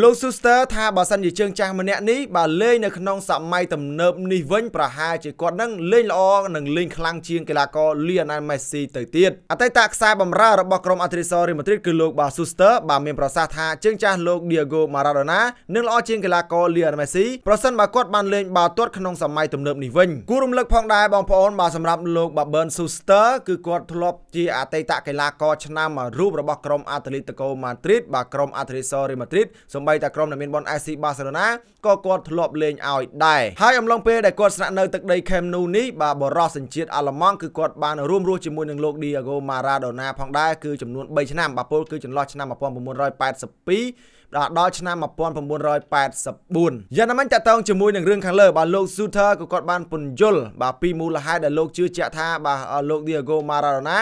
លោក Suster ថាបើសិនជាជើងចាស់ម្នាក់នេះបើលេងនៅក្នុង សម័យទំនើបនេះវិញប្រហែលជាគាត់នឹងលេងល្អនិងលេងខ្លាំងជាងកីឡាករ Lionel Messi ទៅទៀតអតីតខ្សែបម្រើរបស់ក្រុម Atletico Real Madrid គឺលោកបាទ Suster បាទមានប្រសាសន៍ថាជើងចាស់លោក Diego Maradona នឹងល្អជាងកីឡាករ Lionel Messi ប្រសិនបើគាត់បានលេងបាល់ទាត់ក្នុងសម័យទំនើបនេះវិញគួររំលឹកផងដែរបងប្អូនបាទសម្រាប់លោក Bern Suster គឺគាត់ធ្លាប់ជាអតីតកីឡាករឆ្នាំរូបរបស់ក្រុម Atletico Madrid បាទក្រុម Atletico Real Madrid សូម្បីតែក្រុមដែលមានបន SC Barcelona ក៏គាត់ធ្លាប់លេងឲ្យដែរហើយអំឡុងពេលដែលគាត់ស្នាក់នៅទឹកដី Camp Nou នេះបាទបរិសសញ្ជាតិអាល្លឺម៉ង់គឺគាត់បានរួមរស់ជាមួយនឹងលោក Diego Maradona ផងដែរគឺចំនួន3ឆ្នាំបាទពលគឺចន្លោះឆ្នាំ1982ដល់ដល់ឆ្នាំ1984យ៉ាងណាមិញតកតងជាមួយនឹងរឿងខាងលើបាទលោក Suter ក៏គាត់បានពន្យល់បាទពីមូលហេតុដែលលោកជឿជាក់ថាបាទលោក Diego Maradona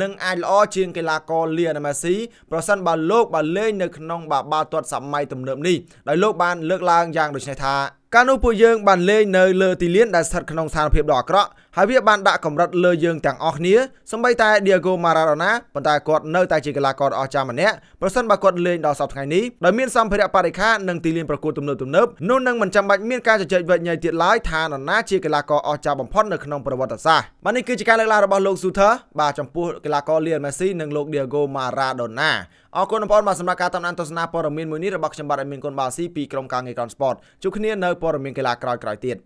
នឹងអាចល្អជាងកីឡាករ Lionel Messi ប្រសិនបើលោកបាទលេងនៅក្នុងបាទបាល់ទាត់សមសម័យទំនើបនេះដោយលោកបានលើកឡើងយ៉ាងដូចនេះថាកាលនោះពួកយើងបានលេងនៅលើទីលានដែលស្ថិតក្នុងស្ថានភាពដ៏អាក្រក់ហើយវាបានដាក់កម្រិតលើយើងទាំងអស់គ្នាសម្បីតែ Diego Maradona ប៉ុន្តែគាត់នៅតែជាកីឡាករដ៏អស្ចារ្យម្នាក់ប្រសិនបើគាត់លេងដល់សប្តាហ៍នេះដោយមានសម្ភារៈបរិខានិងទីលានប្រកួតទំនើបទំនើបនោះនឹងមិនចាំបាច់មានការជជែកវែកញែកទៀតឡើយថានរណាជាកីឡាករអស្ចារ្យបំផុតនៅក្នុងប្រវត្តិសាស្ត្របាទនេះគឺជាការលើកឡើងរបស់លោក Suter បាទចំពោះកីឡាករ Lionel Messi និងលោក Diego Maradona អរគុណបងប្អូនបាទសម្រាប់ការតាមដានទស្សនាព័ត៌មានមួយនេះរបស់ខ្ញុំបាទអមីនគុណបាស៊ីពីក្រុមការងារ Ground Sport ជួបគ្នានៅព័ត៌មានកីឡាក្រោយៗទៀត